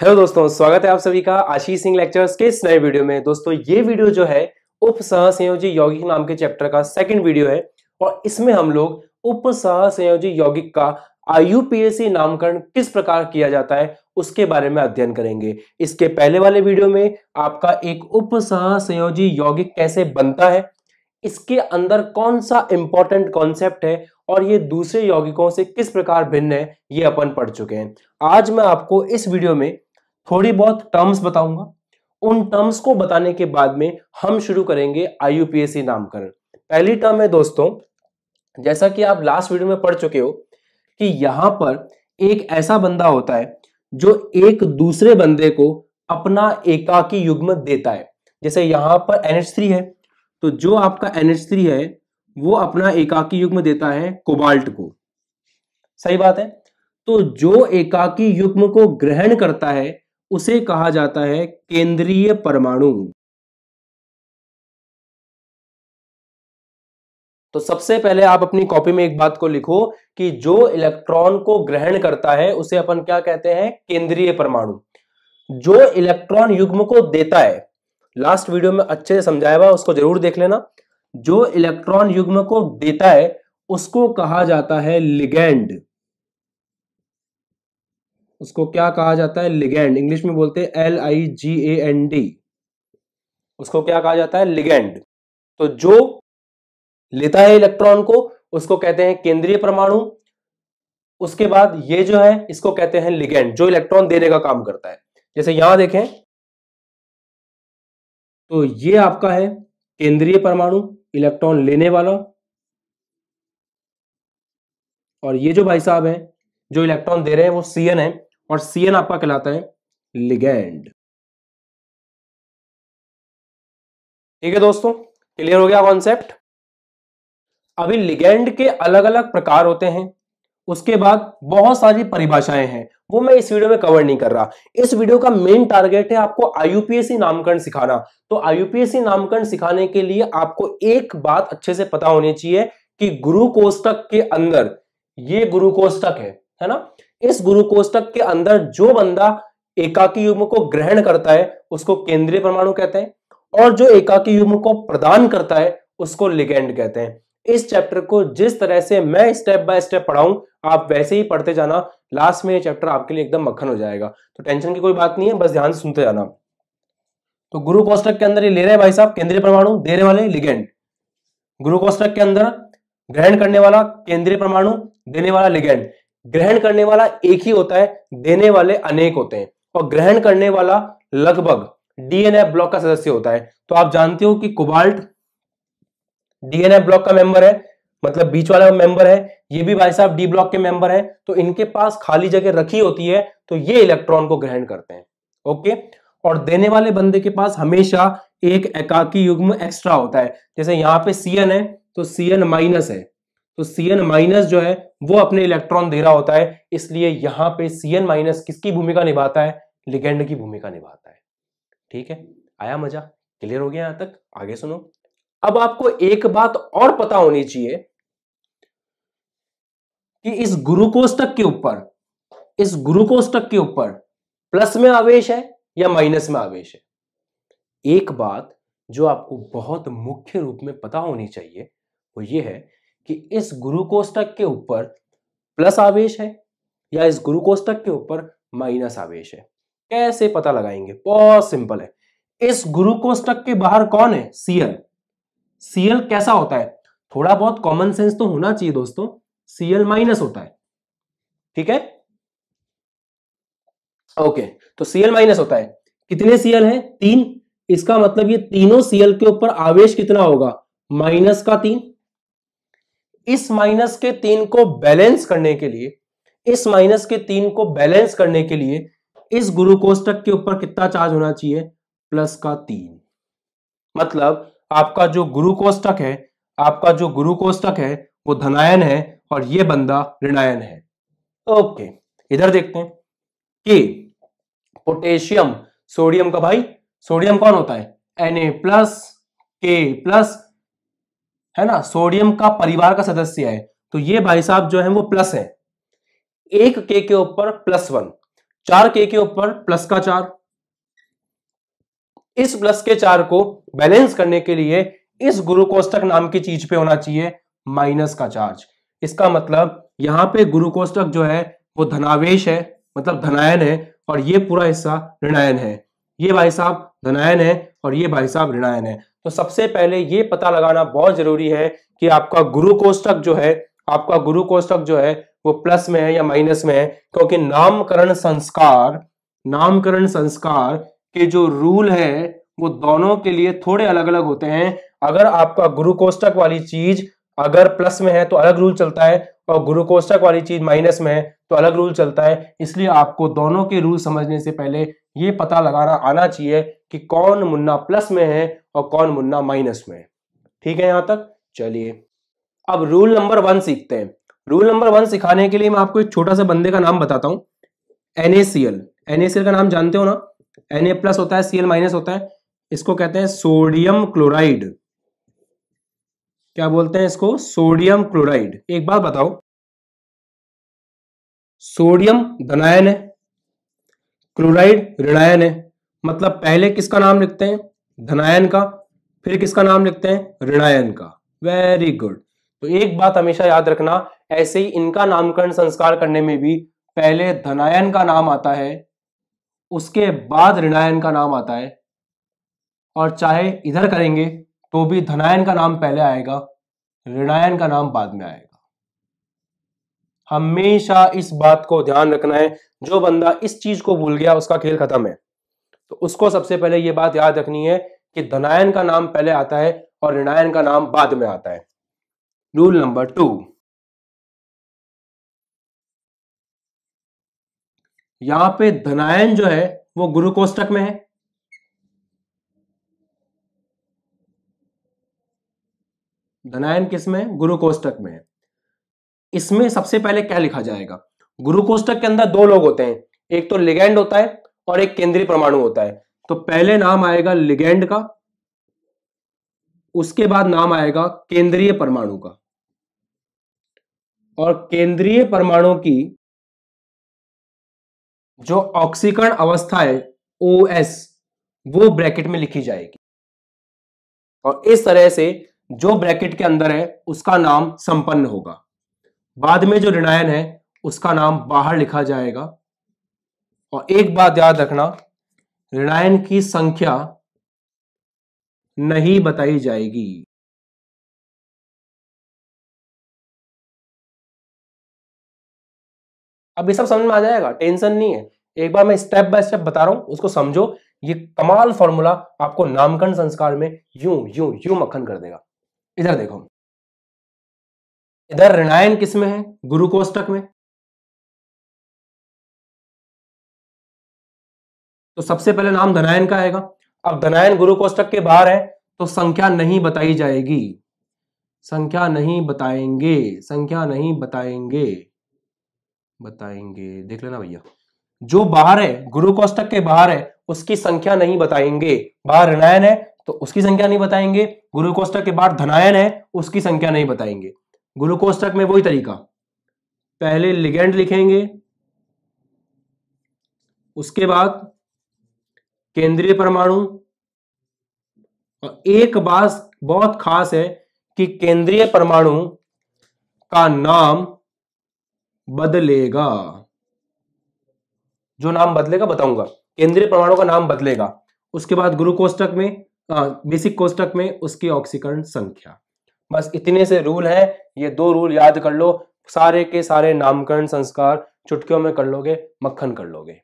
hello दोस्तों स्वागत है आप सभी का आशीष सिंह लेक्चर्स के इस नए वीडियो में दोस्तों ये वीडियो जो है उप सहसंयोजी यौगिक नाम के चैप्टर का सेकंड वीडियो है और इसमें हम लोग उप सहसंयोजी यौगिक का आईयूपीएसी नामकरण किस प्रकार किया जाता है उसके बारे में अध्ययन करेंगे इसके पहले वाले वीडियो में आपका एक उप सहसंयोजी यौगिक कैसे बनता है इसके अंदर कौन सा इंपॉर्टेंट कॉन्सेप्ट है और ये दूसरे यौगिकों से किस प्रकार भिन्न है ये अपन पढ़ चुके हैं आज मैं आपको इस वीडियो में थोड़ी बहुत टर्म्स बताऊंगा उन टर्म्स को बताने के बाद में हम शुरू करेंगे आई नामकरण पहली टर्म है दोस्तों जैसा कि आप लास्ट वीडियो में पढ़ चुके हो कि यहां पर एक ऐसा बंदा होता है जो एक दूसरे बंदे को अपना एकाकी युग्म देता है जैसे यहां पर NH3 है तो जो आपका NH3 है वो अपना एकाकी युग्म देता है कोबाल्ट को सही बात है तो जो एकाकी युग्म को ग्रहण करता है उसे कहा जाता है केंद्रीय परमाणु तो सबसे पहले आप अपनी कॉपी में एक बात को लिखो कि जो इलेक्ट्रॉन को ग्रहण करता है उसे अपन क्या कहते हैं केंद्रीय परमाणु जो इलेक्ट्रॉन युग्म को देता है लास्ट वीडियो में अच्छे से समझाया हुआ उसको जरूर देख लेना जो इलेक्ट्रॉन युग्म को देता है उसको कहा जाता है लिगेंड उसको क्या कहा जाता है लिगेंड इंग्लिश में बोलते हैं L I G A N D उसको क्या कहा जाता है लिगेंड तो जो लेता है इलेक्ट्रॉन को उसको कहते हैं केंद्रीय परमाणु उसके बाद ये जो है इसको कहते हैं लिगेंड जो इलेक्ट्रॉन देने का काम करता है जैसे यहां देखें तो ये आपका है केंद्रीय परमाणु इलेक्ट्रॉन लेने वाला और ये जो भाई साहब है जो इलेक्ट्रॉन दे रहे हैं वो सीएन है और सीएन आपका कहलाता है लिगेंड ठीक है दोस्तों क्लियर हो गया कॉन्सेप्ट अभी लिगेंड के अलग अलग प्रकार होते हैं उसके बाद बहुत सारी परिभाषाएं हैं वो मैं इस वीडियो में कवर नहीं कर रहा इस वीडियो का मेन टारगेट है आपको आईयूपीएससी नामकरण सिखाना तो आईयूपीएससी नामकरण सिखाने के लिए आपको एक बात अच्छे से पता होनी चाहिए कि गुरु कोष्टक के अंदर ये गुरु कोष्टक है है ना इस गुरु कोष्टक के अंदर जो बंदा एकाकी युग्म को ग्रहण करता है उसको केंद्रीय परमाणु कहते हैं और जो एकाकी युग्म को प्रदान करता है उसको लिगेंड कहते हैं इस चैप्टर को जिस तरह से मैं स्टेप बाय स्टेप पढ़ाऊं आप वैसे ही पढ़ते जाना लास्ट में ये चैप्टर आपके लिए एकदम मक्खन हो जाएगा तो टेंशन की कोई बात नहीं है बस ध्यान से सुनते जाना तो गुरु कोष्टक के अंदर ये ले रहे हैं भाई साहब केंद्रीय परमाणु देने वाले लिगेंड गुरु कोष्टक के अंदर ग्रहण करने वाला केंद्रीय परमाणु देने वाला लिगेंड ग्रहण करने वाला एक ही होता है देने वाले अनेक होते हैं और ग्रहण करने वाला लगभग डीएनएफ ब्लॉक का सदस्य होता है तो आप जानते हो कि कुबाल्ट डीएनएफ ब्लॉक का मेंबर है मतलब बीच वाला मेंबर है ये भी भाई साहब डी ब्लॉक के मेंबर है तो इनके पास खाली जगह रखी होती है तो ये इलेक्ट्रॉन को ग्रहण करते हैं ओके और देने वाले बंदे के पास हमेशा एक एकाकी युग्म एक्स्ट्रा होता है जैसे यहां पे सीएन है तो सीएन माइनस है तो Cn माइनस जो है वो अपने इलेक्ट्रॉन दे रहा होता है इसलिए यहां पे Cn माइनस किसकी भूमिका निभाता है लिगेंड की भूमिका निभाता है ठीक है आया मजा क्लियर हो गया यहां तक आगे सुनो अब आपको एक बात और पता होनी चाहिए कि इस गुरुकोष्टक के ऊपर इस गुरुकोष्टक के ऊपर प्लस में आवेश है या माइनस में आवेश है एक बात जो आपको बहुत मुख्य रूप में पता होनी चाहिए वो ये है कि इस गुरु कोष्टक के ऊपर प्लस आवेश है या इस गुरु कोष्टक के ऊपर माइनस आवेश है कैसे पता लगाएंगे बहुत सिंपल है इस गुरु कोष्टक के बाहर कौन है सीएल सीएल कैसा होता है थोड़ा बहुत कॉमन सेंस तो होना चाहिए दोस्तों सीएल माइनस होता है ठीक है ओके तो सीएल माइनस होता है कितने सीएल है तीन इसका मतलब ये तीनों सीएल के ऊपर आवेश कितना होगा माइनस का तीन इस माइनस के तीन को बैलेंस करने के लिए इस माइनस के तीन को बैलेंस करने के लिए इस गुरु कोष्टक के ऊपर कितना चार्ज होना चाहिए प्लस का तीन मतलब आपका जो गुरु कोष्टक है आपका जो गुरु कोष्टक है वो धनायन है और ये बंदा ऋणायन है ओके इधर देखते हैं कि पोटेशियम सोडियम का भाई सोडियम कौन होता है N A plus K plus है ना सोडियम का परिवार का सदस्य है तो ये भाई साहब जो है वो प्लस है एक के के ऊपर प्लस वन चार के के ऊपर प्लस का चार इस प्लस के चार को बैलेंस करने के लिए इस गुरुकोष्टक नाम की चीज पे होना चाहिए माइनस का चार्ज इसका मतलब यहां पे गुरुकोष्टक जो है वो धनावेश है मतलब धनायन है और ये पूरा हिस्सा ऋणायन है ये भाई साहब धनायन है और ये भाई साहब ऋणायन है तो सबसे पहले ये पता लगाना बहुत जरूरी है कि आपका गुरु कोष्टक जो है आपका गुरु कोष्टक जो है वो प्लस में है या माइनस में है क्योंकि नामकरण संस्कार नामकरण संस्कार के जो रूल है वो दोनों के लिए थोड़े अलग अलग होते हैं अगर आपका गुरु कोष्टक वाली चीज अगर प्लस में है तो अलग रूल चलता है और गुरु कोष्टक वाली चीज माइनस में है तो अलग रूल चलता है इसलिए आपको दोनों के रूल समझने से पहले ये पता लगाना आना चाहिए कि कौन मुन्ना प्लस में है और कौन मुन्ना माइनस में ठीक है यहां तक चलिए अब रूल नंबर वन सीखते हैं रूल नंबर वन सिखाने के लिए मैं आपको एक छोटा सा बंदे का नाम बताता हूं एनएसीएल एनएसीएल का नाम जानते हो ना एन प्लस होता है सीएल माइनस होता है इसको कहते हैं सोडियम क्लोराइड क्या बोलते हैं इसको सोडियम क्लोराइड एक बात बताओ सोडियम धनायन है क्लोराइड ऋणायन है मतलब पहले किसका नाम लिखते हैं धनायन का फिर किसका नाम लिखते हैं ऋणायन का वेरी गुड तो एक बात हमेशा याद रखना ऐसे ही इनका नामकरण संस्कार करने में भी पहले धनायन का नाम आता है उसके बाद ऋणायन का नाम आता है और चाहे इधर करेंगे तो भी धनायन का नाम पहले आएगा ऋणायन का नाम बाद में आएगा हमेशा इस बात को ध्यान रखना है जो बंदा इस चीज को भूल गया उसका खेल खत्म है तो उसको सबसे पहले ये बात याद रखनी है कि धनायन का नाम पहले आता है और ऋणायन का नाम बाद में आता है रूल नंबर टू यहां पे धनायन जो है वो गुरु कोष्टक में है धनायन किस में गुरु कोष्टक में है इसमें सबसे पहले क्या लिखा जाएगा गुरु कोष्टक के अंदर दो लोग होते हैं एक तो लिगेंड होता है और एक केंद्रीय परमाणु होता है तो पहले नाम आएगा लिगेंड का उसके बाद नाम आएगा केंद्रीय परमाणु का और केंद्रीय परमाणु की जो ऑक्सीकरण अवस्था है ओ एस वो ब्रैकेट में लिखी जाएगी और इस तरह से जो ब्रैकेट के अंदर है उसका नाम संपन्न होगा बाद में जो ऋणायन है उसका नाम बाहर लिखा जाएगा और एक बात याद रखना ऋणायन की संख्या नहीं बताई जाएगी अब ये सब समझ में आ जाएगा टेंशन नहीं है एक बार मैं स्टेप बाय स्टेप बता रहा हूं उसको समझो ये कमाल फॉर्मूला आपको नामकरण संस्कार में यूं यूं यूं मक्खन कर देगा इधर देखो इधर ऋणायन किसमें है गुरुकोष्ठक में तो सबसे पहले नाम धनायन का आएगा अब धनायन गुरु कोष्टक के बाहर है तो संख्या नहीं बताई जाएगी संख्या नहीं बताएंगे संख्या नहीं बताएंगे बताएंगे देख लेना भैया जो बाहर है गुरु कोष्टक के बाहर है उसकी संख्या नहीं बताएंगे बाहर ऋणायन है तो उसकी संख्या नहीं बताएंगे गुरु कोष्टक के बाहर धनायन है उसकी संख्या नहीं बताएंगे गुरु कोष्टक में वही तरीका पहले लिगेंड लिखेंगे उसके बाद केंद्रीय परमाणु और एक बात बहुत खास है कि केंद्रीय परमाणु का नाम बदलेगा जो नाम बदलेगा बताऊंगा केंद्रीय परमाणु का नाम बदलेगा उसके बाद गुरु कोष्टक में आ, बेसिक कोष्टक में उसकी ऑक्सीकरण संख्या बस इतने से रूल है ये दो रूल याद कर लो सारे के सारे नामकरण संस्कार चुटकियों में कर लोगे मक्खन कर लोगे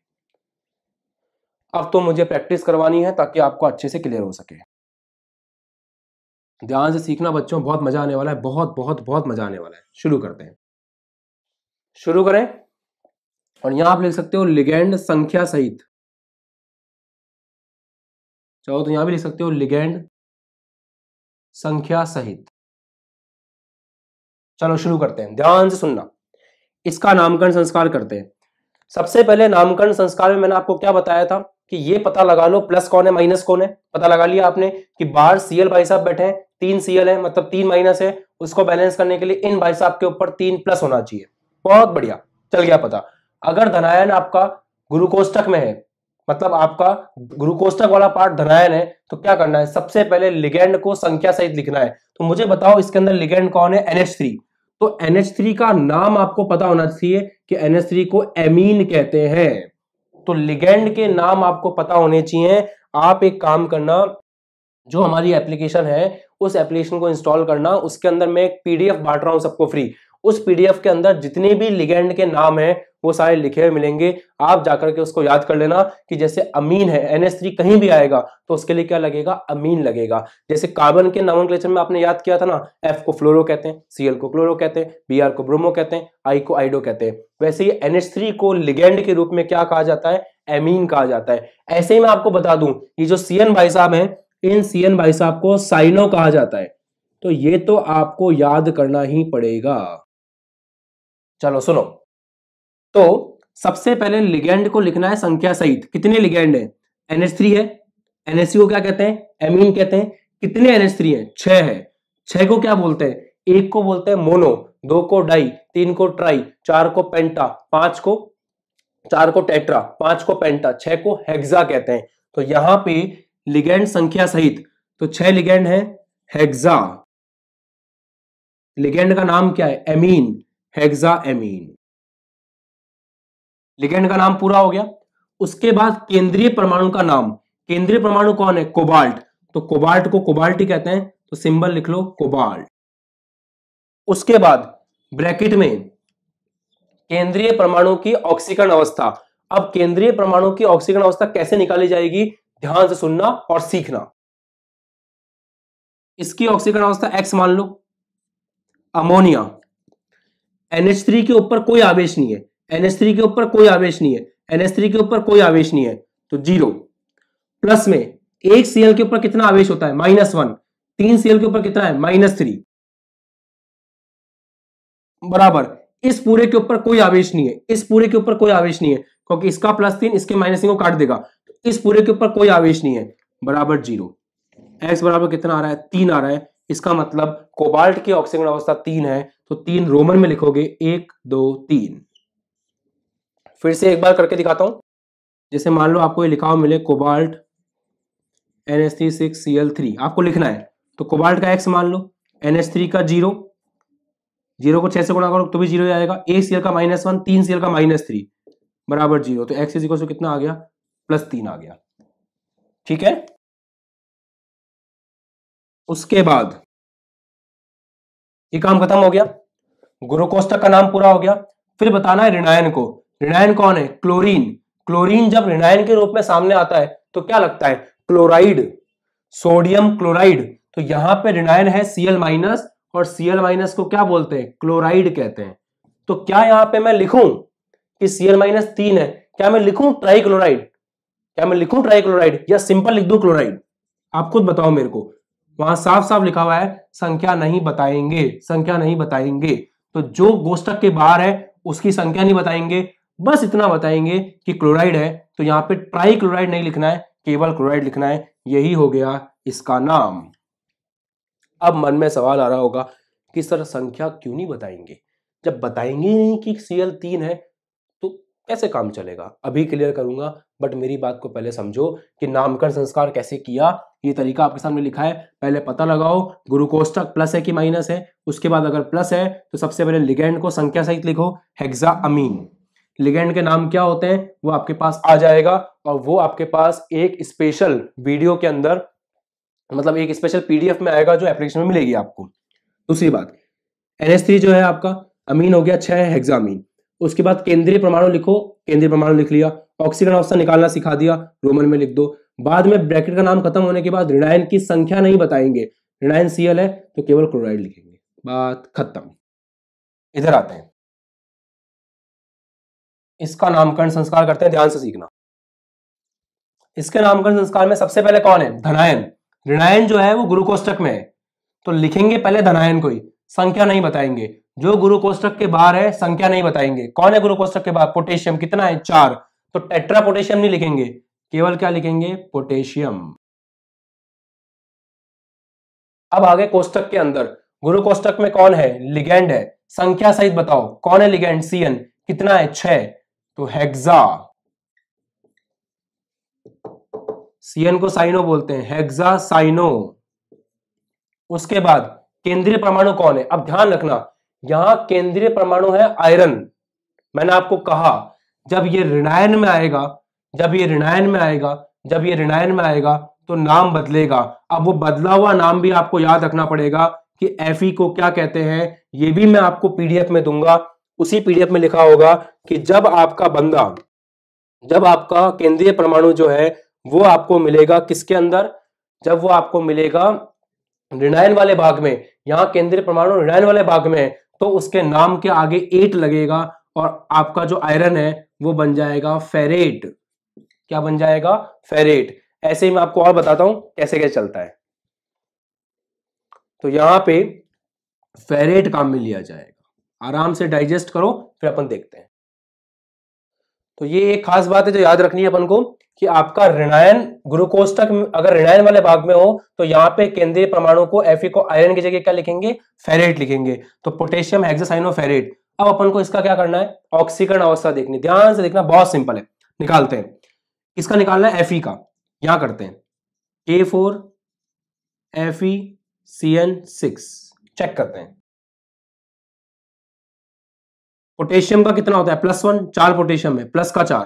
अब तो मुझे प्रैक्टिस करवानी है ताकि आपको अच्छे से क्लियर हो सके ध्यान से सीखना बच्चों बहुत मजा आने वाला है बहुत बहुत बहुत मजा आने वाला है शुरू करते हैं शुरू करें और यहां आप लिख सकते हो लिगेंड संख्या सहित चाहो तो यहां भी लिख सकते हो लिगेंड संख्या सहित चलो शुरू करते हैं ध्यान से सुनना इसका नामकरण संस्कार करते हैं सबसे पहले नामकरण संस्कार में मैंने आपको क्या बताया था कि ये पता लगा लो प्लस कौन है माइनस कौन है पता लगा लिया आपने कि बाहर सीएल भाई साहब बैठे हैं तीन सीएल है मतलब तीन माइनस है उसको बैलेंस करने के लिए इन भाई साहब के ऊपर तीन प्लस होना चाहिए बहुत बढ़िया चल गया पता अगर धनायन आपका गुरुकोष्टक में है मतलब आपका गुरुकोष्टक वाला पार्ट धनायन है तो क्या करना है सबसे पहले लिगेंड को संख्या सहित लिखना है तो मुझे बताओ इसके अंदर लिगेंड कौन है एनएच थ्री तो एनएच थ्री का नाम आपको पता होना चाहिए कि एनएच थ्री को एमीन कहते हैं तो लिगेंड के नाम आपको पता होने चाहिए आप एक काम करना जो हमारी एप्लीकेशन है उस एप्लीकेशन को इंस्टॉल करना उसके अंदर मैं एक पीडीएफ बांट रहा हूं सबको फ्री उस पीडीएफ के अंदर जितने भी लिगेंड के नाम है वो सारे लिखे हुए मिलेंगे आप जाकर के उसको याद कर लेना कि जैसे अमीन है एन कहीं भी आएगा तो उसके लिए क्या लगेगा अमीन लगेगा जैसे कार्बन के क्लेचर में आपने याद किया था ना एफ को फ्लोरो कहते हैं सी को क्लोरो कहते हैं बी को ब्रोमो कहते हैं आई को आइडो कहते हैं वैसे ही एन थ्री को लिगेंड के रूप में क्या कहा जाता है एमीन कहा जाता है ऐसे ही मैं आपको बता दूं ये जो सी एन भाई साहब है इन सी एन भाई साहब को साइनो कहा जाता है तो ये तो आपको याद करना ही पड़ेगा चलो सुनो तो सबसे पहले लिगेंड को लिखना है संख्या सहित कितने लिगेंड है एनएच थ्री है एनएससी को क्या कहते हैं एमीन कहते हैं कितने एनएच थ्री है छह है छह को क्या बोलते हैं एक को बोलते हैं मोनो दो को डाई तीन को ट्राई चार को पेंटा पांच को चार को टेट्रा पांच को पेंटा छह को हेक्सा कहते हैं तो यहां पे लिगेंड संख्या सहित तो छह लिगेंड है हेक्सा लिगेंड का नाम क्या है एमीन हेक्साएमीन लिगेंड का नाम पूरा हो गया उसके बाद केंद्रीय परमाणु का नाम केंद्रीय परमाणु कौन है कोबाल्ट तो कोबाल्ट को कोबाल्ट ही कहते हैं तो सिंबल लिख लो कोबाल्ट उसके बाद ब्रैकेट में केंद्रीय परमाणु की ऑक्सीकरण अवस्था अब केंद्रीय परमाणु की ऑक्सीकरण अवस्था कैसे निकाली जाएगी ध्यान से सुनना और सीखना इसकी ऑक्सीकरण अवस्था एक्स मान लो अमोनिया एनएच थ्री के ऊपर कोई आवेश नहीं है एनएच थ्री के ऊपर कोई आवेश नहीं है एनएच थ्री के ऊपर कोई आवेश नहीं है तो जीरो प्लस में एक सीएल के ऊपर कितना आवेश होता है माइनस वन तीन सीएल के ऊपर कितना है माइनस थ्री बराबर इस पूरे के ऊपर कोई आवेश नहीं है इस पूरे के ऊपर कोई आवेश नहीं है क्योंकि इसका प्लस तीन इसके माइनस तीन को काट देगा तो इस पूरे के ऊपर कोई आवेश नहीं है बराबर जीरो एक्स बराबर कितना आ रहा है तीन आ रहा है इसका मतलब कोबाल्ट की ऑक्सीगन अवस्था तीन है तो तीन रोमन में लिखोगे एक दो तीन फिर से एक बार करके दिखाता हूं जैसे मान लो आपको ये लिखा हुआ मिले cobalt N S three six C L three आपको लिखना है तो कोबाल्ट का एक्स मान लो एन एस थ्री का जीरो जीरो को छह से गुणा करो तो भी जीरो आएगा ए सीएल का माइनस वन तीन सीएल का माइनस थ्री बराबर जीरो तो एक्स इजिकल से कितना आ गया प्लस तीन आ गया ठीक है उसके बाद ये काम खत्म हो गया ग्लूकोस्टक का नाम पूरा हो गया फिर बताना है ऋणायन को ऋणायन कौन है क्लोरीन क्लोरीन जब ऋणायन के रूप में सामने आता है तो क्या लगता है क्लोराइड सोडियम क्लोराइड तो यहां पे ऋणायन है Cl माइनस और Cl माइनस को क्या बोलते हैं क्लोराइड कहते हैं तो क्या यहां पे मैं लिखूं कि Cl माइनस तीन है क्या मैं लिखूं ट्राई क्लोराइड क्या मैं लिखूं ट्राई क्लोराइड या सिंपल लिख दू क्लोराइड आप खुद बताओ मेरे को वहां साफ साफ लिखा हुआ है संख्या नहीं बताएंगे संख्या नहीं बताएंगे तो जो गोष्टक के बाहर है उसकी संख्या नहीं बताएंगे बस इतना बताएंगे कि क्लोराइड है तो यहाँ पे ट्राई क्लोराइड नहीं लिखना है केवल क्लोराइड लिखना है यही हो गया इसका नाम अब मन में सवाल आ रहा होगा कि सर संख्या क्यों नहीं बताएंगे जब बताएंगे नहीं कि सीएल तीन है तो कैसे काम चलेगा अभी क्लियर करूंगा बट मेरी बात को पहले समझो कि नामकरण संस्कार कैसे किया ये तरीका आपके सामने लिखा है पहले पता लगाओ ग्लूकोस्टक प्लस है कि माइनस है उसके बाद अगर प्लस है तो सबसे पहले लिगेंड को संख्या सहित लिखो हेक्सा अमीन लिगेंड के नाम क्या होते हैं वो आपके पास आ जाएगा और वो आपके पास एक स्पेशल वीडियो के अंदर मतलब एक स्पेशल पीडीएफ में आएगा जो एप्लीकेशन में मिलेगी आपको दूसरी बात एन जो है आपका अमीन हो गया छह हेक्सामीन उसके बाद केंद्रीय परमाणु लिखो केंद्रीय परमाणु लिख लिया ऑक्सीजन ऑप्शन निकालना सिखा दिया रोमन में लिख दो बाद में ब्रैकेट का नाम खत्म होने के बाद ऋणायन की संख्या नहीं बताएंगे ऋणायन सीएल है तो केवल क्लोराइड लिखेंगे बात खत्म इधर आते हैं इसका नामकरण संस्कार करते हैं ध्यान से सीखना इसके नामकरण संस्कार में सबसे पहले कौन है धनायन ऋणायन जो है वो गुरु कोष्टक में है तो लिखेंगे पहले धनायन को ही संख्या नहीं बताएंगे जो गुरु कोष्टक के बाहर है संख्या नहीं बताएंगे कौन है गुरु कोष्टक के बाहर पोटेशियम कितना है चार तो टेट्रा पोटेशियम नहीं लिखेंगे केवल क्या लिखेंगे पोटेशियम अब आगे कोष्टक के अंदर गुरु कोष्टक में कौन है लिगेंड है संख्या सहित बताओ कौन है लिगेंड सीएन कितना है छ तो हेक्सा सीएन को साइनो बोलते हैं हेक्सा साइनो उसके बाद केंद्रीय परमाणु कौन है अब ध्यान रखना यहां केंद्रीय परमाणु है आयरन मैंने आपको कहा जब ये ऋणायन में आएगा जब ये ऋणायन में आएगा जब ये ऋणायन में आएगा तो नाम बदलेगा अब वो बदला हुआ नाम भी आपको याद रखना पड़ेगा कि एफ को क्या कहते हैं ये भी मैं आपको पीडीएफ में दूंगा उसी पीडीएफ में लिखा होगा कि जब आपका बंदा जब आपका केंद्रीय परमाणु जो है वो आपको मिलेगा किसके अंदर जब वो आपको मिलेगा ऋणायन वाले भाग में यहाँ केंद्रीय परमाणु ऋणायन वाले भाग में तो उसके नाम के आगे एट लगेगा और आपका जो आयरन है वो बन जाएगा फेरेट क्या बन जाएगा फेरेट ऐसे ही मैं आपको और बताता हूं कैसे कैसे चलता है तो यहां पे फेरेट काम में लिया जाएगा आराम से डाइजेस्ट करो फिर अपन देखते हैं तो ये एक खास बात है जो याद रखनी है अपन को कि आपका ऋणायन ग्लूकोस्टक अगर ऋणायन वाले भाग में हो तो यहाँ पे केंद्रीय परमाणु को एफ को आयरन की जगह क्या लिखेंगे फेरेट लिखेंगे तो पोटेशियम फेरेट अब अपन को इसका क्या करना है ऑक्सीकरण अवस्था देखनी ध्यान से देखना बहुत सिंपल है निकालते हैं किसका निकालना है एफई का यहां करते हैं A four F C N six check करते हैं पोटेशियम का कितना होता है प्लस वन चार पोटेशियम है प्लस का चार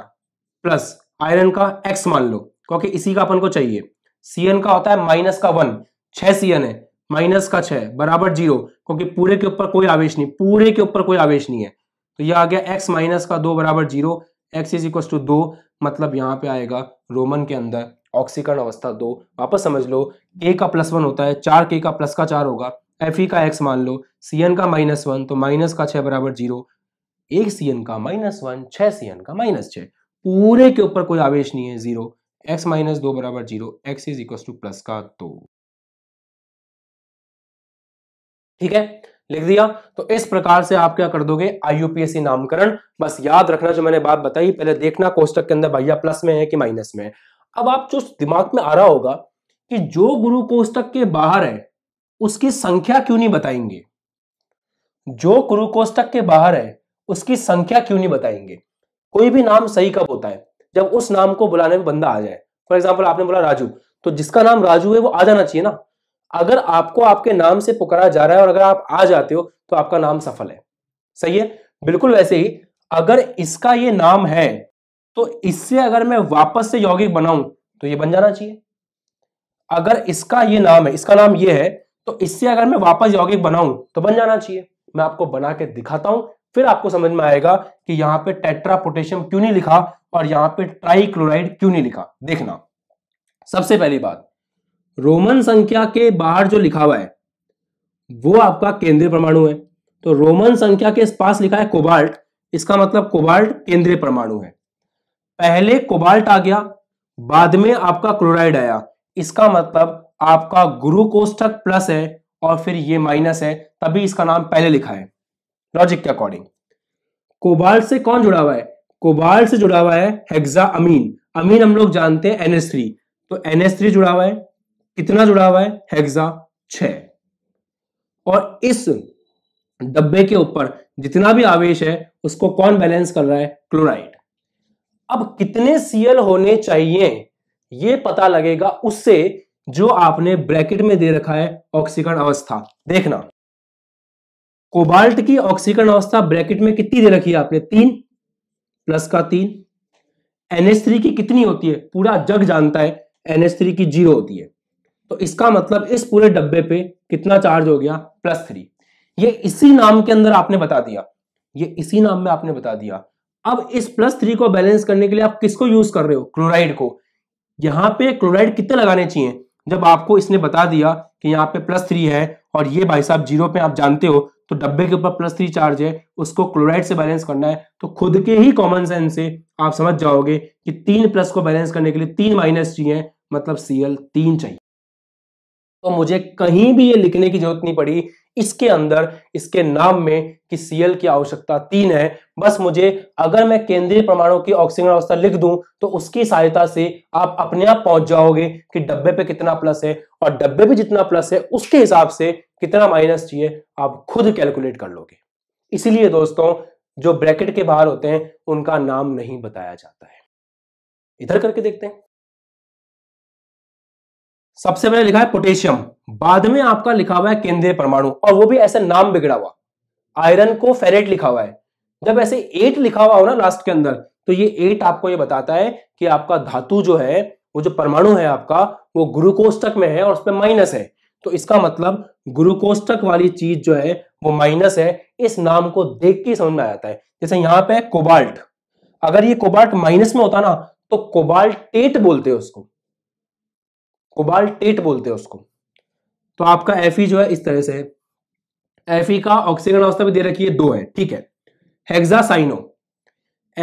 प्लस आयरन का एक्स मान लो क्योंकि इसी का अपन को चाहिए सीएन का होता है माइनस का वन छह सीएन है माइनस का छह बराबर जीरो क्योंकि पूरे के ऊपर कोई आवेश नहीं पूरे के ऊपर कोई आवेश नहीं है तो यह आ गया एक्स माइनस का दो बराबर zero x is equals to दो मतलब यहाँ पे आएगा रोमन के अंदर ऑक्सीकरण अवस्था दो वापस समझ लो के का प्लस वन होता है चार के का प्लस का चार होगा एफ ई e का एक्स मान लो सी एन का माइनस वन तो माइनस का छह बराबर जीरो एक सी एन का माइनस वन छह सी एन का माइनस छह पूरे के ऊपर कोई आवेश नहीं है जीरो एक्स माइनस दो बराबर zero x is equals to plus का दो ठीक है लिख दिया तो इस प्रकार से आप क्या कर दोगे आईयूपीएससी नामकरण बस याद रखना जो मैंने बात बताई पहले देखना कोष्टक के अंदर भैया प्लस में है कि माइनस में है अब आप जो दिमाग में आ रहा होगा कि जो गुरु कोष्टक के बाहर है उसकी संख्या क्यों नहीं बताएंगे जो गुरु कोष्टक के बाहर है उसकी संख्या क्यों नहीं बताएंगे कोई भी नाम सही कब होता है जब उस नाम को बुलाने में बंदा आ जाए फॉर एग्जाम्पल आपने बोला राजू तो जिसका नाम राजू है वो आ जाना चाहिए ना अगर आपको आपके नाम से पुकारा जा रहा है और अगर आप आ जाते हो तो आपका नाम सफल है सही है बिल्कुल वैसे ही अगर इसका ये नाम है तो इससे अगर मैं वापस से यौगिक बनाऊं तो ये बन जाना चाहिए अगर इसका ये नाम है इसका नाम ये है तो इससे अगर मैं वापस यौगिक बनाऊं तो बन जाना चाहिए मैं आपको बना के दिखाता हूं फिर आपको समझ में आएगा कि यहां पे टेट्रा पोटेशियम क्यों नहीं लिखा और यहां पे ट्राई क्लोराइड क्यों नहीं लिखा देखना सबसे पहली बात रोमन संख्या के बाहर जो लिखा हुआ है वो आपका केंद्रीय परमाणु है तो रोमन संख्या के पास लिखा है कोबाल्ट इसका मतलब कोबाल्ट केंद्रीय परमाणु है पहले कोबाल्ट आ गया बाद में आपका क्लोराइड आया इसका मतलब आपका गुरु कोष्ठक प्लस है और फिर ये माइनस है तभी इसका नाम पहले लिखा है लॉजिक के अकॉर्डिंग कोबाल्ट से कौन जुड़ा हुआ है कोबाल्ट से जुड़ा हुआ है हेक्सा अमीन अमीन हम लोग जानते हैं एनएस तो एनएस जुड़ा हुआ है कितना जुड़ा हुआ है हेक्सा छ और इस डब्बे के ऊपर जितना भी आवेश है उसको कौन बैलेंस कर रहा है क्लोराइड अब कितने सीएल होने चाहिए यह पता लगेगा उससे जो आपने ब्रैकेट में दे रखा है ऑक्सीकरण अवस्था देखना कोबाल्ट की ऑक्सीकरण अवस्था ब्रैकेट में कितनी दे रखी है आपने तीन प्लस का तीन एनएस की कितनी होती है पूरा जग जानता है एनएस की जीरो होती है तो इसका मतलब इस पूरे डब्बे पे कितना चार्ज हो गया प्लस थ्री ये इसी नाम के अंदर आपने बता दिया ये इसी नाम में आपने बता दिया अब इस प्लस थ्री को बैलेंस करने के लिए आप किसको यूज कर रहे हो क्लोराइड को यहां पे क्लोराइड कितने लगाने चाहिए जब आपको इसने बता दिया कि यहाँ पे प्लस थ्री है और ये भाई साहब जीरो पे आप जानते हो तो डब्बे के ऊपर प्लस थ्री चार्ज है उसको क्लोराइड से बैलेंस करना है तो खुद के ही कॉमन सेंस से आप समझ जाओगे कि तीन प्लस को बैलेंस करने के लिए तीन माइनस चाहिए मतलब सीएल तीन चाहिए तो मुझे कहीं भी ये लिखने की जरूरत नहीं पड़ी इसके अंदर इसके नाम में कि सीएल की आवश्यकता तीन है बस मुझे अगर मैं केंद्रीय परमाणु की ऑक्सीजन अवस्था लिख दूं तो उसकी सहायता से आप अपने आप पहुंच जाओगे कि डब्बे पे कितना प्लस है और डब्बे पे जितना प्लस है उसके हिसाब से कितना माइनस चाहिए आप खुद कैलकुलेट कर लोगे इसीलिए दोस्तों जो ब्रैकेट के बाहर होते हैं उनका नाम नहीं बताया जाता है इधर करके देखते हैं सबसे पहले लिखा है पोटेशियम बाद में आपका लिखा हुआ है केंद्रीय परमाणु और वो भी ऐसे नाम बिगड़ा हुआ आयरन को फेरेट लिखा हुआ है जब ऐसे एट लिखा हुआ हो ना लास्ट के अंदर तो ये एट आपको ये बताता है कि आपका धातु जो है वो जो परमाणु है आपका वो गुरुकोष्टक में है और उसमें माइनस है तो इसका मतलब गुरुकोष्टक वाली चीज जो है वो माइनस है इस नाम को देख के समझ में आ जाता है जैसे यहां पर कोबाल्ट अगर ये कोबाल्ट माइनस में होता ना तो कोबाल्टेट बोलते हैं उसको कोबाल टेट बोलते हैं उसको तो आपका एफ जो है इस तरह से है एफ का ऑक्सीजन अवस्था भी दे रखी है दो है ठीक है हेक्सासाइनो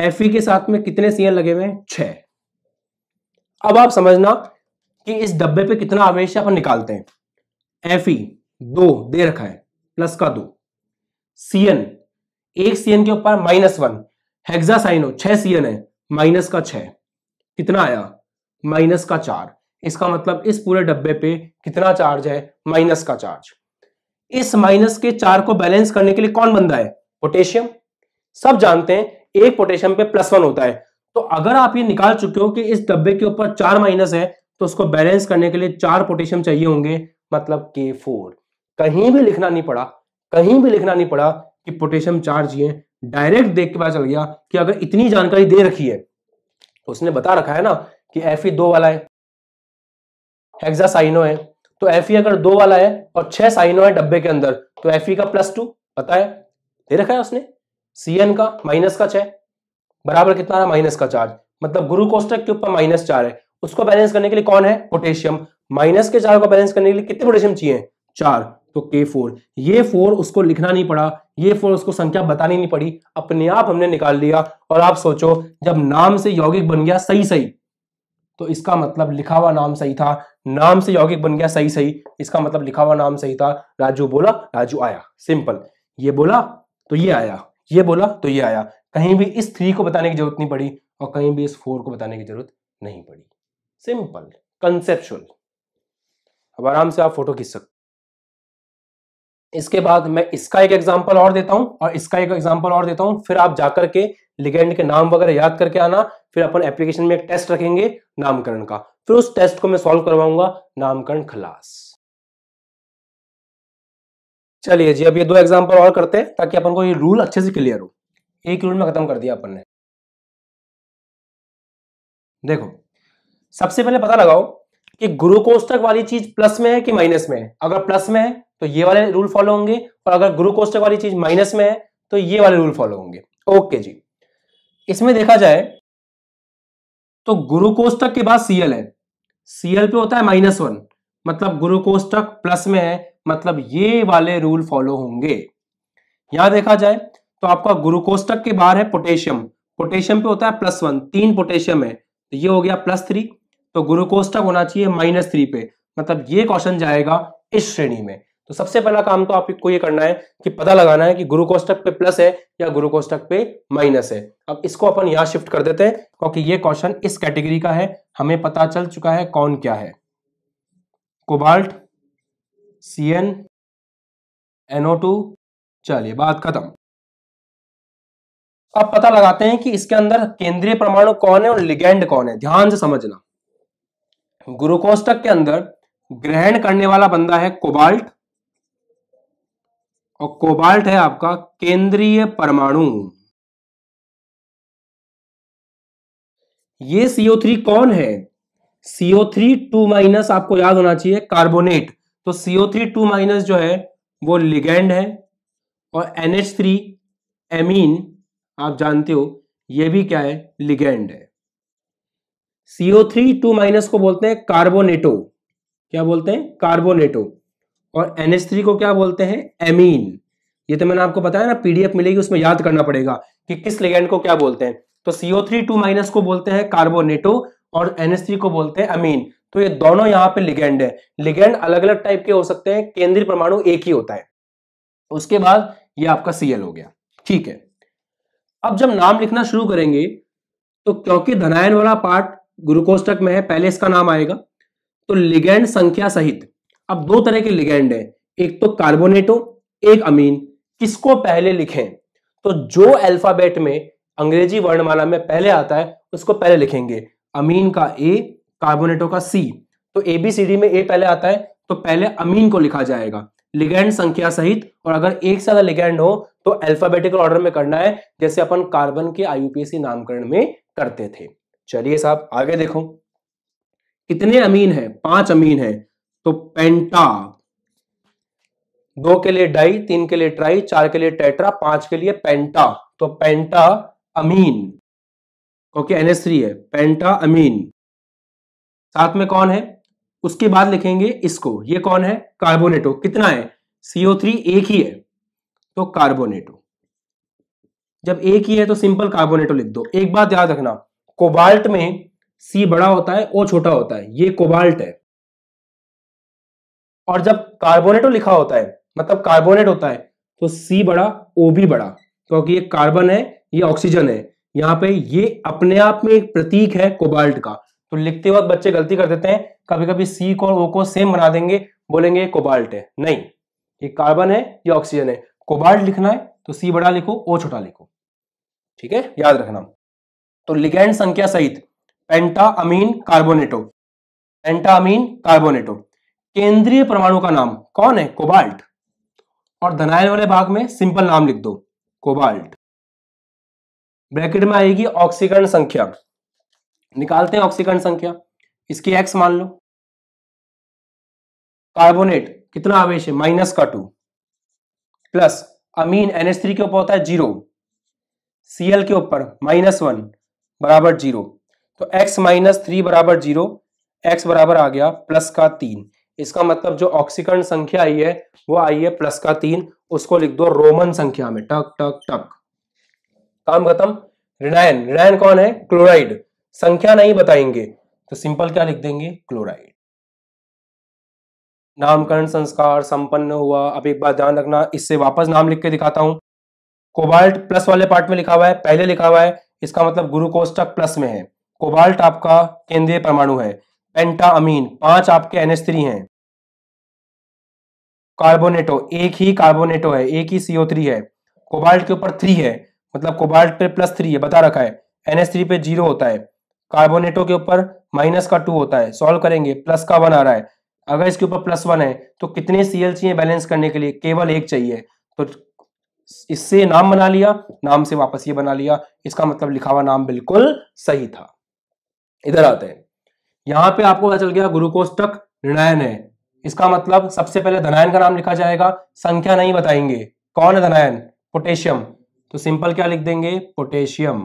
एफ के साथ में कितने सीएल लगे हुए हैं अब आप समझना कि इस डब्बे पे कितना आवेश अपन निकालते हैं एफ दो दे रखा है प्लस का दो सी एक सी के ऊपर माइनस वन हेक्सा छह सी है माइनस का छ कितना आया माइनस का चार इसका मतलब इस पूरे डब्बे पे कितना चार्ज है माइनस का चार्ज इस माइनस के चार को बैलेंस करने के लिए कौन बंदा है पोटेशियम सब जानते हैं एक पोटेशियम पे प्लस वन होता है तो अगर आप ये निकाल चुके हो कि इस डब्बे के ऊपर चार माइनस है तो उसको बैलेंस करने के लिए चार पोटेशियम चाहिए होंगे मतलब के फोर कहीं भी लिखना नहीं पड़ा कहीं भी लिखना नहीं पड़ा कि पोटेशियम चार्ज ये डायरेक्ट देख के पता चल गया कि अगर इतनी जानकारी दे रखी है तो उसने बता रखा है ना कि एफ दो वाला है साइनो है तो एफ अगर दो वाला है और छह साइनो है डब्बे के अंदर तो एफ का प्लस टू पता है दे रखा है उसने सी का माइनस का छह बराबर कितना है माइनस का चार्ज मतलब गुरु कोष्टक के ऊपर माइनस चार है उसको बैलेंस करने के लिए कौन है पोटेशियम माइनस के चार को बैलेंस करने के लिए कितने पोटेशियम चाहिए चार तो के फोर ये फोर उसको लिखना नहीं पड़ा ये फोर उसको संख्या बतानी नहीं पड़ी अपने आप हमने निकाल लिया और आप सोचो जब नाम से यौगिक बन गया सही सही तो इसका मतलब लिखा हुआ नाम सही था नाम से यौगिक बन गया सही सही इसका मतलब लिखा हुआ नाम सही था राजू बोला राजू आया सिंपल ये बोला तो ये आया ये बोला तो ये आया कहीं भी इस थ्री को बताने की जरूरत नहीं पड़ी और कहीं भी इस फोर को बताने की जरूरत नहीं पड़ी सिंपल कंसेप्शुअल अब आराम से आप फोटो खींच सकते इसके बाद मैं इसका एक एग्जाम्पल और देता हूं और इसका एक एग्जाम्पल और देता हूं फिर आप जाकर के लिगेंड के नाम वगैरह याद करके आना फिर अपन एप्लीकेशन में एक टेस्ट रखेंगे नामकरण का फिर उस टेस्ट को मैं सॉल्व करवाऊंगा नामकरण खलास चलिए जी अब ये दो एग्जाम्पल और करते हैं ताकि अपन को ये रूल अच्छे से क्लियर हो एक रूल में खत्म कर दिया अपन ने देखो सबसे पहले पता लगाओ कि गुरुकोष्टक वाली चीज प्लस में है कि माइनस में है अगर प्लस में है तो ये वाले रूल फॉलो होंगे और अगर गुरु वाली चीज माइनस में है तो ये वाले रूल फॉलो होंगे ओके जी इसमें देखा जाए तो गुरु के बाद सीएल है सीएल पे होता है माइनस वन मतलब ग्लूकोज प्लस में है मतलब ये वाले रूल फॉलो होंगे यहां देखा जाए तो आपका ग्लूकोज के बाहर है पोटेशियम पोटेशियम पे होता है प्लस वन तीन पोटेशियम है तो ये हो गया प्लस थ्री तो ग्लूकोज होना चाहिए माइनस थ्री पे मतलब ये क्वेश्चन जाएगा इस श्रेणी में तो सबसे पहला काम तो आपको ये करना है कि पता लगाना है कि गुरुकोष्टक पे प्लस है या गुरुकोष्टक पे माइनस है अब इसको अपन यहां शिफ्ट कर देते हैं क्योंकि ये क्वेश्चन इस कैटेगरी का है हमें पता चल चुका है कौन क्या है cobalt C N NO two चलिए बात खत्म अब पता लगाते हैं कि इसके अंदर केंद्रीय परमाणु कौन है और लिगेंड कौन है ध्यान से समझना गुरुकोष्टक के अंदर ग्रहण करने वाला बंदा है कोबाल्ट और कोबाल्ट है आपका केंद्रीय परमाणु ये सीओ थ्री कौन है सीओ थ्री टू माइनस आपको याद होना चाहिए कार्बोनेट तो सीओ थ्री टू माइनस जो है वो लिगेंड है और एनएच थ्री एमीन आप जानते हो ये भी क्या है लिगेंड है सीओ थ्री टू माइनस को बोलते हैं कार्बोनेटो क्या बोलते हैं कार्बोनेटो और NH3 को क्या बोलते हैं एमीन ये तो मैंने आपको बताया ना पीडीएफ मिलेगी उसमें याद करना पड़ेगा कि किस लिगेंड को क्या बोलते हैं तो सीओ थ्री टू माइनस को बोलते हैं कार्बोनेटो और एनएस को बोलते हैं अमीन तो ये दोनों यहाँ पे लिगेंड है लिगेंड अलग अलग टाइप के हो सकते हैं केंद्रीय परमाणु एक ही होता है उसके बाद ये आपका सीएल हो गया ठीक है अब जब नाम लिखना शुरू करेंगे तो क्योंकि धनायन वाला पार्ट ग्लूकोज तक में है पहले इसका नाम आएगा तो लिगेंड संख्या सहित अब दो तरह के लिगेंड है एक तो कार्बोनेटो एक अमीन किसको पहले लिखें तो जो अल्फाबेट में अंग्रेजी वर्णमाला में पहले आता है उसको पहले लिखेंगे अमीन का ए कार्बोनेटो का सी तो एबीसीडी में ए पहले आता है तो पहले अमीन को लिखा जाएगा लिगेंड संख्या सहित और अगर एक से ज्यादा लिगेंड हो तो अल्फाबेटिकल ऑर्डर में करना है जैसे अपन कार्बन के आईयूपीएसी नामकरण में करते थे चलिए साहब आगे देखो कितने अमीन है पांच अमीन है तो पेंटा दो के लिए डाई तीन के लिए ट्राई चार के लिए टेट्रा पांच के लिए पेंटा तो penta amine okay NS three है पेंटा अमीन साथ में कौन है उसके बाद लिखेंगे इसको ये कौन है कार्बोनेटो कितना है सीओ थ्री एक ही है तो कार्बोनेटो जब एक ही है तो सिंपल कार्बोनेटो लिख दो एक बात याद रखना कोबाल्ट में सी बड़ा होता है ओ छोटा होता है ये कोबाल्ट है और जब कार्बोनेटो लिखा होता है मतलब कार्बोनेट होता है तो सी बड़ा ओ भी बड़ा क्योंकि ये कार्बन है ये ऑक्सीजन है यहाँ पे ये अपने आप में एक प्रतीक है कोबाल्ट का तो लिखते वक्त बच्चे गलती कर देते हैं कभी कभी सी को ओ को सेम बना देंगे बोलेंगे कोबाल्ट है नहीं ये कार्बन है ये ऑक्सीजन है कोबाल्ट लिखना है तो सी बड़ा लिखो ओ छोटा लिखो ठीक है याद रखना तो लिगेंड संख्या सहित अमीन कार्बोनेटो अमीन कार्बोनेटो केंद्रीय परमाणु का नाम कौन है कोबाल्ट और धनायन वाले भाग में सिंपल नाम लिख दो कोबाल्ट ब्रैकेट में आएगी ऑक्सीकरण संख्या निकालते हैं ऑक्सीकरण संख्या इसकी एक्स मान लो कार्बोनेट कितना आवेश है माइनस का two plus amine NS three के ऊपर होता है जीरो सीएल के ऊपर माइनस वन बराबर जीरो तो एक्स माइनस थ्री बराबर जीरो एक्स बराबर आ गया प्लस का तीन इसका मतलब जो ऑक्सीकरण संख्या आई है वो आई है प्लस का तीन उसको लिख दो रोमन संख्या में टक टक टक काम खत्म रिनायन रिनायन कौन है क्लोराइड संख्या नहीं बताएंगे तो सिंपल क्या लिख देंगे क्लोराइड नामकरण संस्कार संपन्न हुआ अब एक बार ध्यान रखना इससे वापस नाम लिख के दिखाता हूं कोबाल्ट प्लस वाले पार्ट में लिखा हुआ है पहले लिखा हुआ है इसका मतलब गुरुकोष्टक प्लस में है कोबाल्ट आपका केंद्रीय परमाणु है अमीन पांच आपके एनएस थ्री हैं कार्बोनेटो एक ही कार्बोनेटो है एक ही सीओ थ्री है कोबाल्ट के ऊपर थ्री है मतलब कोबाल्ट पे प्लस थ्री है बता रखा है एनएस थ्री पे जीरो होता है कार्बोनेटो के ऊपर माइनस का टू होता है सॉल्व करेंगे प्लस का वन आ रहा है अगर इसके ऊपर प्लस वन है तो कितने सीएल चाहिए बैलेंस करने के लिए केवल एक चाहिए तो इससे नाम बना लिया नाम से वापस ये बना लिया इसका मतलब लिखा हुआ नाम बिल्कुल सही था इधर आते हैं यहां पे आपको पता चल गया गुरुकोष्टक ऋणायन है इसका मतलब सबसे पहले धनायन का नाम लिखा जाएगा संख्या नहीं बताएंगे कौन है धनायन पोटेशियम तो सिंपल क्या लिख देंगे पोटेशियम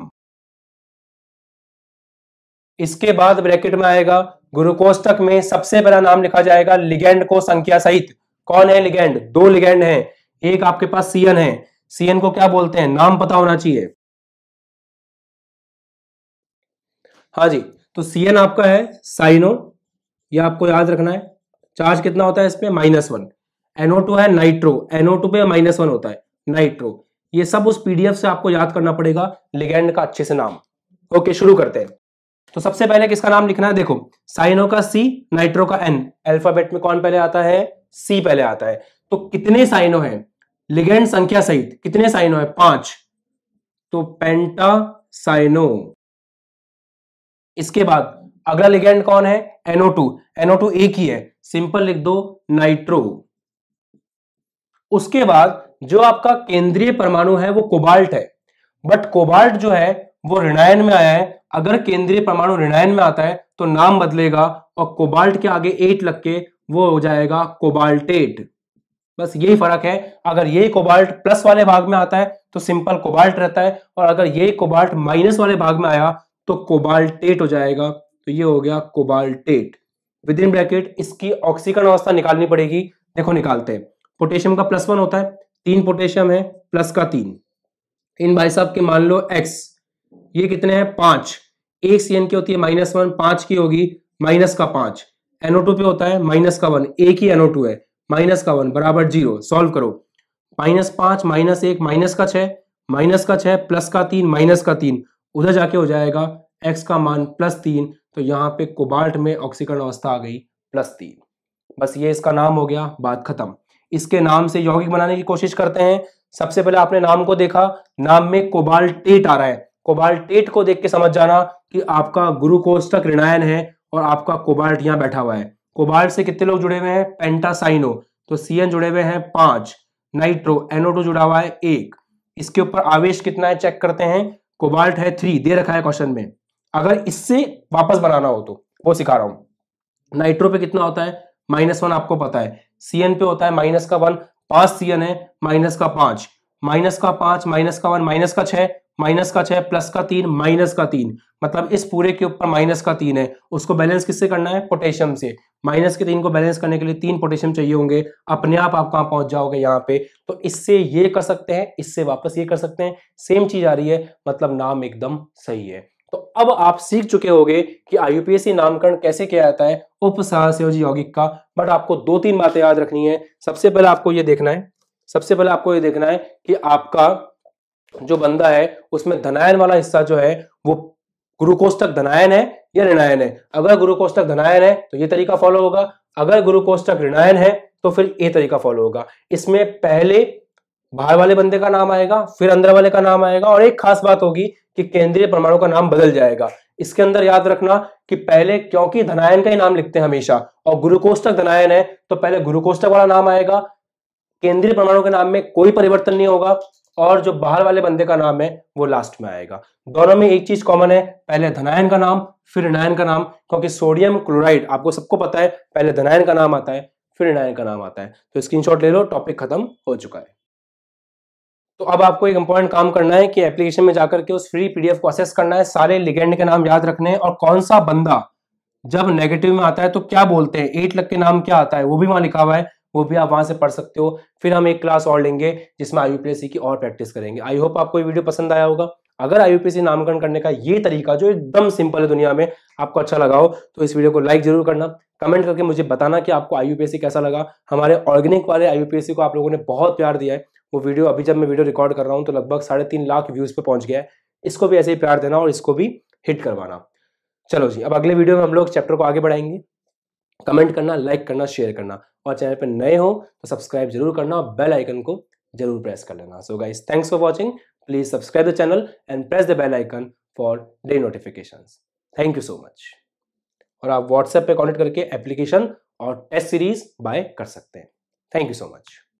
इसके बाद ब्रैकेट में आएगा गुरुकोष्टक में सबसे पहला नाम लिखा जाएगा लिगेंड को संख्या सहित कौन है लिगेंड दो लिगेंड है एक आपके पास सीएन है सीएन को क्या बोलते हैं नाम पता होना चाहिए हाँ जी तो सी एन आपका है साइनो ये आपको याद रखना है चार्ज कितना होता है इसमें माइनस वन एनओ टू है नाइट्रो एनओ टू पे माइनस वन होता है नाइट्रो ये सब उस पीडीएफ से आपको याद करना पड़ेगा लिगेंड का अच्छे से नाम ओके शुरू करते हैं तो सबसे पहले किसका नाम लिखना है देखो साइनो का सी नाइट्रो का एन अल्फाबेट में कौन पहले आता है सी पहले आता है तो कितने साइनो है लिगेंड संख्या सहित कितने साइनो है पांच तो पेंटा साइनो इसके बाद अगला लिगेंड कौन है टू एनओ टू एक ही है सिंपल लिख दो नाइट्रो उसके बाद जो आपका केंद्रीय परमाणु है वो कोबाल्ट है बट कोबाल्ट जो है वो ऋणायन में आया है अगर केंद्रीय परमाणु ऋणायन में आता है तो नाम बदलेगा और कोबाल्ट के आगे एट लग के वो हो जाएगा कोबाल्टेट बस यही फर्क है अगर ये कोबाल्ट प्लस वाले भाग में आता है तो सिंपल कोबाल्ट रहता है और अगर ये कोबाल्ट माइनस वाले भाग में आया तो कोबाल्टेट हो जाएगा तो ये हो गया कोबाल्टेट विद इन ब्रैकेट इसकी ऑक्सीकरण अवस्था निकालनी पड़ेगी देखो निकालते हैं पोटेशियम का प्लस वन होता है तीन पोटेशियम है प्लस का तीन इन भाई साहब के मान लो एक्स ये कितने हैं पांच एक सी एन की होती है माइनस वन पांच की होगी माइनस का पांच एनओ टू पे होता है माइनस का वन एक ही एनओ टू है माइनस का वन बराबर जीरो सॉल्व करो माइनस पांच माइनस एक माइनस का छह माइनस का छह प्लस का तीन माइनस का तीन उधर जाके हो जाएगा एक्स का मान प्लस तीन तो यहाँ पे कोबाल्ट में ऑक्सीकरण अवस्था आ गई प्लस तीन बस ये इसका नाम हो गया बात खत्म इसके नाम से यौगिक बनाने की कोशिश करते हैं सबसे पहले आपने नाम को देखा नाम में कोबाल्टेट आ रहा है कोबाल्टेट को देख के समझ जाना कि आपका ग्लूकोज ऋणायन है और आपका कोबाल्ट यहाँ बैठा हुआ है कोबाल्ट से कितने लोग जुड़े हुए हैं पेंटासाइनो तो सीएन जुड़े हुए हैं पांच नाइट्रो एनोटो जुड़ा हुआ है एक इसके ऊपर आवेश कितना है चेक करते हैं कोबाल्ट है थ्री दे रखा है क्वेश्चन में अगर इससे वापस बनाना हो तो वो सिखा रहा हूं नाइट्रो पे कितना होता है माइनस वन आपको पता है सीएन पे होता है माइनस का वन पांच सीएन है माइनस का पांच माइनस का पांच माइनस का वन माइनस का छह माइनस का छह प्लस का तीन माइनस का तीन मतलब इस पूरे के ऊपर माइनस का तीन है उसको बैलेंस किससे करना है पोटेशियम से माइनस के तीन को बैलेंस करने के लिए तीन पोटेशियम चाहिए होंगे अपने आप आप कहां पहुंच जाओगे यहाँ पे तो इससे ये कर सकते हैं इससे वापस ये कर सकते हैं सेम चीज आ रही है मतलब नाम एकदम सही है तो अब आप सीख चुके होंगे कि आईयूपीएससी नामकरण कैसे किया जाता है उपसहसयोजी यौगिक का बट आपको दो तीन बातें याद रखनी है सबसे पहले आपको ये देखना है सबसे पहले आपको ये देखना है कि आपका जो बंदा है उसमें धनायन वाला हिस्सा जो है वो गुरुकोष तक धनायन है या ऋणायन है अगर गुरुकोष तक धनायन है तो ये तरीका फॉलो होगा अगर गुरुकोष तक ऋणायन है तो फिर ये तरीका फॉलो होगा इसमें पहले बाहर वाले बंदे का नाम आएगा फिर अंदर वाले का नाम आएगा और एक खास बात होगी कि केंद्रीय परमाणु का नाम बदल जाएगा इसके अंदर याद रखना कि पहले क्योंकि धनायन का ही नाम लिखते हैं हमेशा और गुरुकोष तक धनायन है तो पहले गुरुकोष्टक वाला नाम आएगा केंद्रीय परमाणु के नाम में कोई परिवर्तन नहीं होगा और जो बाहर वाले बंदे का नाम है वो लास्ट में आएगा दोनों में एक चीज कॉमन है पहले धनायन का नाम फिर नायन का नाम क्योंकि सोडियम क्लोराइड आपको सबको पता है पहले धनायन का नाम आता है फिर नायन का नाम आता है तो स्क्रीन ले लो टॉपिक खत्म हो चुका है तो अब आपको एक इंपॉर्टेंट काम करना है कि एप्लीकेशन में जाकर के उस फ्री पीडीएफ को असेस करना है सारे लिगेंड के नाम याद रखने हैं और कौन सा बंदा जब नेगेटिव में आता है तो क्या बोलते हैं एट लक के नाम क्या आता है वो भी वहां लिखा हुआ है वो भी आप वहां से पढ़ सकते हो फिर हम एक क्लास और लेंगे जिसमें आई की और प्रैक्टिस करेंगे आई होप आपको ये वीडियो पसंद आया होगा अगर आई नामकरण करने का ये तरीका जो एकदम सिंपल है दुनिया में आपको अच्छा लगा हो तो इस वीडियो को लाइक जरूर करना कमेंट करके मुझे बताना कि आपको आई कैसा लगा हमारे ऑर्गेनिक वाले आई को आप लोगों ने बहुत प्यार दिया है वो वीडियो अभी जब मैं वीडियो रिकॉर्ड कर रहा हूँ तो लगभग साढ़े तीन लाख व्यूज़ पे पहुंच गया है इसको भी ऐसे ही प्यार देना और इसको भी हिट करवाना चलो जी अब अगले वीडियो में हम लोग चैप्टर को आगे बढ़ाएंगे कमेंट करना लाइक करना शेयर करना और चैनल पर नए हो तो सब्सक्राइब जरूर करना और बेल आइकन को जरूर प्रेस कर लेना so guys thanks for watching please subscribe the channel and press the bell icon for the notification thank you so much और आप व्हाट्सएप पे कॉन्टेक्ट करके एप्लीकेशन और टेस्ट सीरीज बाय कर सकते हैं थैंक यू सो मच